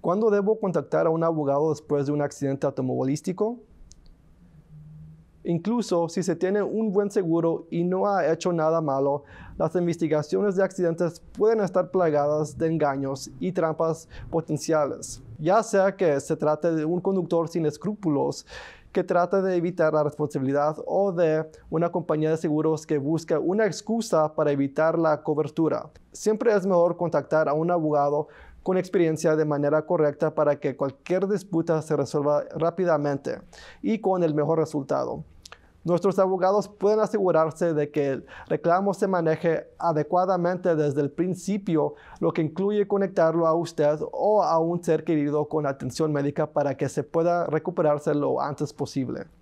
¿Cuándo debo contactar a un abogado después de un accidente automovilístico? Incluso si se tiene un buen seguro y no ha hecho nada malo, las investigaciones de accidentes pueden estar plagadas de engaños y trampas potenciales, ya sea que se trate de un conductor sin escrúpulos que trata de evitar la responsabilidad o de una compañía de seguros que busca una excusa para evitar la cobertura. Siempre es mejor contactar a un abogado con experiencia de manera correcta para que cualquier disputa se resuelva rápidamente y con el mejor resultado. Nuestros abogados pueden asegurarse de que el reclamo se maneje adecuadamente desde el principio, lo que incluye conectarlo a usted o a un ser querido con atención médica para que se pueda recuperarse lo antes posible.